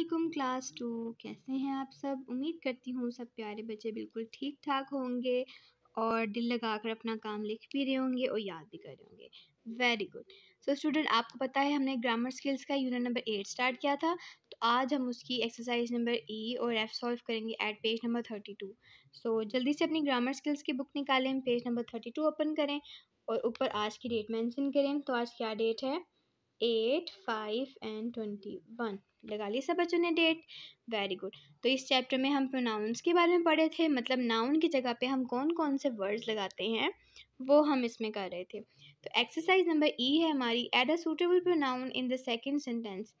Aslam class to कैसे हैं आप सब उम्मीद करती हूँ सब प्यारे बच्चे बिल्कुल ठीक ठाक होंगे और दिल लगा कर अपना काम लिख भी रहे होंगे और याद भी कर रहे होंगे वेरी गुड सो स्टूडेंट आपको पता है हमने ग्रामर स्किल्स का यूनिट नंबर एट स्टार्ट किया था तो आज हम उसकी एक्सरसाइज नंबर ई और एफ सॉल्व करेंगे at page number thirty two so जल्दी से अपनी ग्रामर स्किल्स की बुक निकालें page number thirty two open करें और ऊपर आज की डेट मैंशन करें तो आज क्या डेट है eight five and twenty one लगा ली सब बच्चों ने डेट वेरी गुड तो इस चैप्टर में हम प्रोनाउंस के बारे में पढ़े थे मतलब नाउन की जगह पे हम कौन कौन से वर्ड्स लगाते हैं वो हम इसमें कर रहे थे तो एक्सरसाइज नंबर ई है हमारी add a suitable pronoun in the second sentence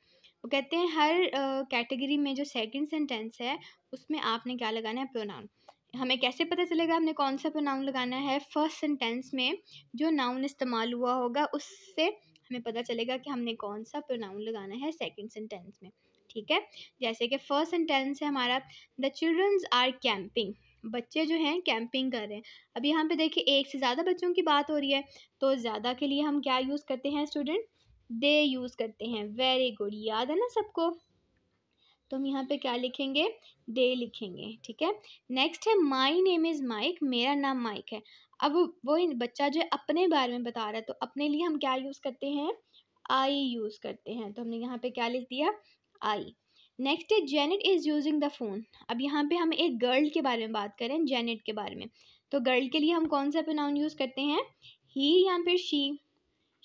वो कहते हैं हर कैटेगरी uh, में जो सेकेंड सेंटेंस है उसमें आपने क्या लगाना है प्रोनाउन हमें कैसे पता चलेगा हमने कौन सा प्रोनाउन लगाना है फर्स्ट सेंटेंस में जो नाउन इस्तेमाल हुआ होगा उससे हमें पता चलेगा कि हमने कौन सा प्रोनाउन लगाना है सेकेंड सेंटेंस में ठीक है जैसे कि फर्स्ट सेंटेंस है हमारा द चिल्ड्रंस आर कैंपिंग बच्चे जो हैं कैंपिंग कर रहे हैं अब यहाँ पे देखिए एक से ज़्यादा बच्चों की बात हो रही है तो ज़्यादा के लिए हम क्या यूज़ करते हैं स्टूडेंट दे यूज़ करते हैं वेरी गुड याद है ना सबको तो हम यहाँ पे क्या लिखेंगे दे लिखेंगे ठीक है नेक्स्ट है माई नेम इज़ माइक मेरा नाम माइक है अब वो बच्चा जो अपने बारे में बता रहा है तो अपने लिए हम क्या यूज़ करते हैं आई यूज़ करते हैं तो हमने यहाँ पे क्या लिख दिया आई नेक्स्ट है Janet is using the phone अब यहाँ पे हम एक गर्ल के बारे में बात करें जेनेट के बारे में तो गर्ल के लिए हम कौन सा प्रोनाउन यूज़ करते हैं ही या फिर शी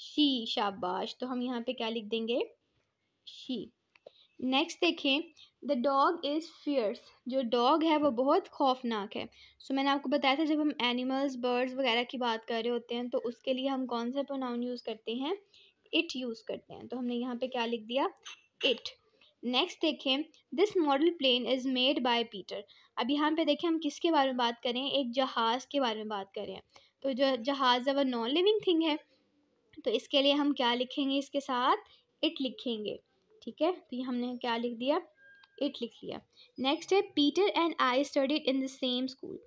शी शाबाश तो हम यहाँ पे क्या लिख देंगे शी नेक्स्ट देखें द डॉग इज़ फियर्स जो डॉग है वो बहुत खौफनाक है सो so, मैंने आपको बताया था जब हम एनिमल्स बर्ड्स वगैरह की बात कर रहे होते हैं तो उसके लिए हम कौन सा प्रोनाउन यूज़ करते हैं इट यूज़ करते हैं तो हमने यहाँ पे क्या लिख दिया इट नेक्स्ट देखें this model plane is made by Peter अब यहाँ पे देखें हम किसके बारे में बात करें एक जहाज़ के बारे में बात करें तो जो जहाज़ अब नॉन लिविंग थिंग है तो इसके लिए हम क्या लिखेंगे इसके साथ इट लिखेंगे ठीक है तो ये हमने क्या लिख दिया एट लिख लिया नेक्स्ट है Peter and I studied in the same school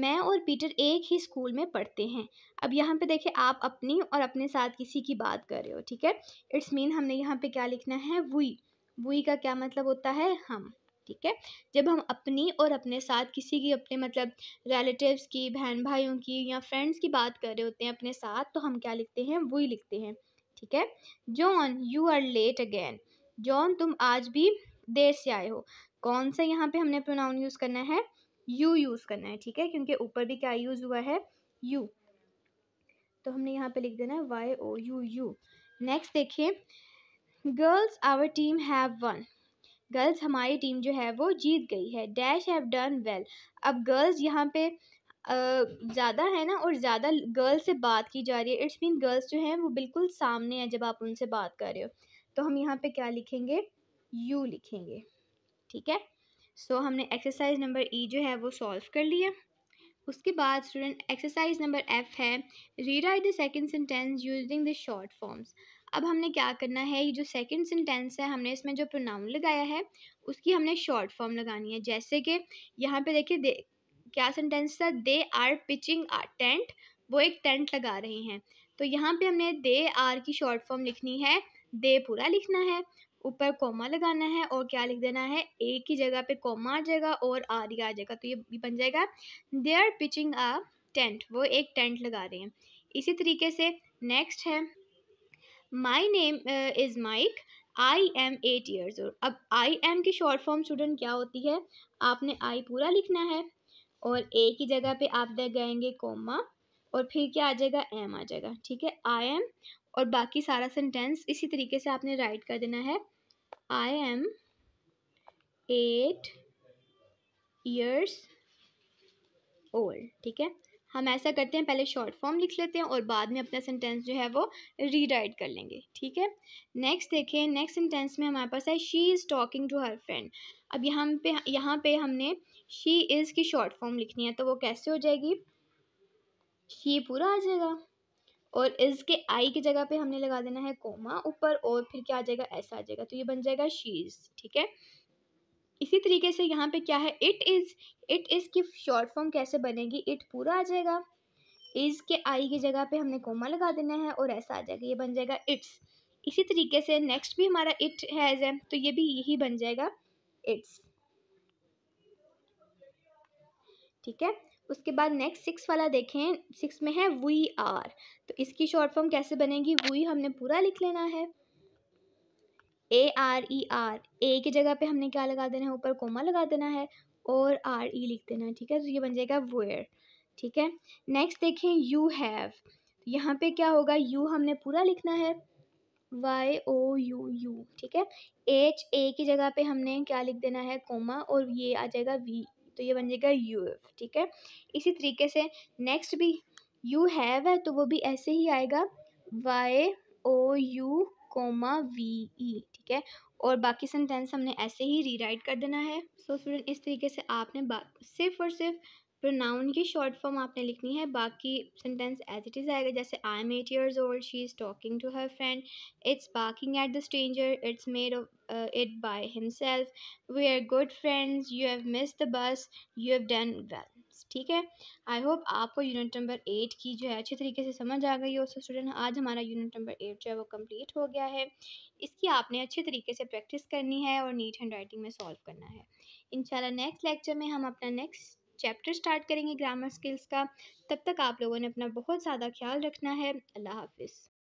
मैं और पीटर एक ही स्कूल में पढ़ते हैं अब यहाँ पे देखें आप अपनी और अपने साथ किसी की बात कर रहे हो ठीक है इट्स मीन हमने यहाँ पे क्या लिखना है वुई वुई का क्या मतलब होता है हम ठीक है जब हम अपनी और अपने साथ किसी की अपने मतलब रिलेटिव्स की बहन भाइयों की या फ्रेंड्स की बात कर रहे होते हैं अपने साथ तो हम क्या लिखते हैं वुई लिखते हैं ठीक है John you are late again John तुम आज भी देर से आए हो कौन सा यहाँ पे हमने प्रोनाउन यूज़ करना है यू यूज़ करना है ठीक है क्योंकि ऊपर भी क्या यूज़ हुआ है यू तो हमने यहाँ पे लिख देना है Y O U you next देखिए girls our team have won girls हमारी टीम जो है वो जीत गई है डैश हैव डन वेल अब गर्ल्स यहाँ पे ज़्यादा है ना और ज़्यादा गर्ल्स से बात की जा रही है इट्स मीन गर्ल्स जो हैं वो बिल्कुल सामने हैं जब आप उनसे बात कर रहे हो तो हम यहाँ पे क्या लिखेंगे यू लिखेंगे ठीक है सो so, हमने एक्सरसाइज नंबर ई जो है वो सॉल्व कर लिया उसके बाद स्टूडेंट एक्सरसाइज नंबर एफ है rewrite the second sentence using the short forms अब हमने क्या करना है ये जो सेकंड सेंटेंस है हमने इसमें जो प्रोनाउन लगाया है उसकी हमने शॉर्ट फॉर्म लगानी है जैसे कि यहाँ पे देखिए दे क्या सेंटेंस था they are pitching are tent वो एक टेंट लगा रहे हैं तो यहाँ पे हमने दे आर की शॉर्ट फॉर्म लिखनी है दे पूरा लिखना है ऊपर कोमा लगाना है और क्या लिख देना है ए की जगह पे कॉमा आ जाएगा और आर आ जाएगा तो ये बन जाएगा they are pitching a tent वो एक टेंट लगा रहे हैं इसी तरीके से नेक्स्ट है my name is Mike I am eight years और अब आई एम की शॉर्ट फॉर्म स्टूडेंट क्या होती है आपने आई पूरा लिखना है और ए की जगह पे आप देख गएंगे कोमा और फिर क्या आ जाएगा एम आ जाएगा ठीक है आई एम और बाकी सारा सेंटेंस इसी तरीके से आपने राइट कर देना है I am eight years old ठीक है हम ऐसा करते हैं पहले शॉर्ट फॉर्म लिख लेते हैं और बाद में अपना सेंटेंस जो है वो रीराइट कर लेंगे ठीक है नेक्स्ट देखें नेक्स्ट सेंटेंस में हमारे पास है she is talking to her friend अब यहाँ पे यहाँ पे हमने शी इज़ की शॉर्ट फॉर्म लिखनी है तो वो कैसे हो जाएगी शी पूरा आ जाएगा और इसके आई की जगह पे हमने लगा देना है कोमा ऊपर और फिर क्या आ जाएगा ऐसा आ जाएगा तो ये बन जाएगा शीज ठीक है इसी तरीके से यहाँ पे क्या है इट इज़ इट इज़ की शॉर्ट फॉर्म कैसे बनेगी इट पूरा आ जाएगा इज़ के आई की जगह पे हमने कोमा लगा देना है और ऐसा आ जाएगा ये बन जाएगा इट्स इसी तरीके से नेक्स्ट भी हमारा इट हैज़ है तो ये भी यही बन जाएगा इट्स ठीक है उसके बाद नेक्स्ट सिक्स वाला देखें सिक्स में है वी आर तो इसकी शॉर्ट फॉर्म कैसे बनेगी वी हमने पूरा लिख लेना है A R E R A की जगह पे हमने क्या लगा देना है ऊपर कोमा लगा देना है और आर ई e लिख देना है ठीक है तो ये बन जाएगा वेयर ठीक है नेक्स्ट देखें यू हैव यहाँ पे क्या होगा यू हमने पूरा लिखना है वाई ओ यू यू ठीक है एच ए की जगह पे हमने क्या लिख देना है कोमा और ये आ जाएगा वी तो ये बन जाएगा यू ठीक है इसी तरीके से नेक्स्ट भी यू हैव है तो वो भी ऐसे ही आएगा Y O U comma V E ठीक है और बाकी सेंटेंस हमने ऐसे ही रीराइट कर देना है सो so, स्टूडेंट इस तरीके से आपने सिर्फ और सिर्फ प्रोनाउन की शॉर्ट फॉर्म आपने लिखनी है बाकी सेंटेंस एज इट इज़ आएगा जैसे I am eight years old she is talking to her friend it's parking at the stranger it's made it by himself we are good friends you have miss the bus you have done well ठीक है I hope आपको unit number eight की जो है अच्छे तरीके से समझ आ गई हो सो स्टूडेंट आज हमारा यूनिट नंबर एट जो है वो कंप्लीट हो गया है इसकी आपने अच्छे तरीके से प्रैक्टिस करनी है और नीट हैंड राइटिंग में सॉल्व करना है इंशाल्लाह नेक्स्ट लेक्चर में हम अपना नेक्स्ट चैप्टर स्टार्ट करेंगे ग्रामर स्किल्स का तब तक आप लोगों ने अपना बहुत ज़्यादा ख्याल रखना है अल्लाह हाफिज़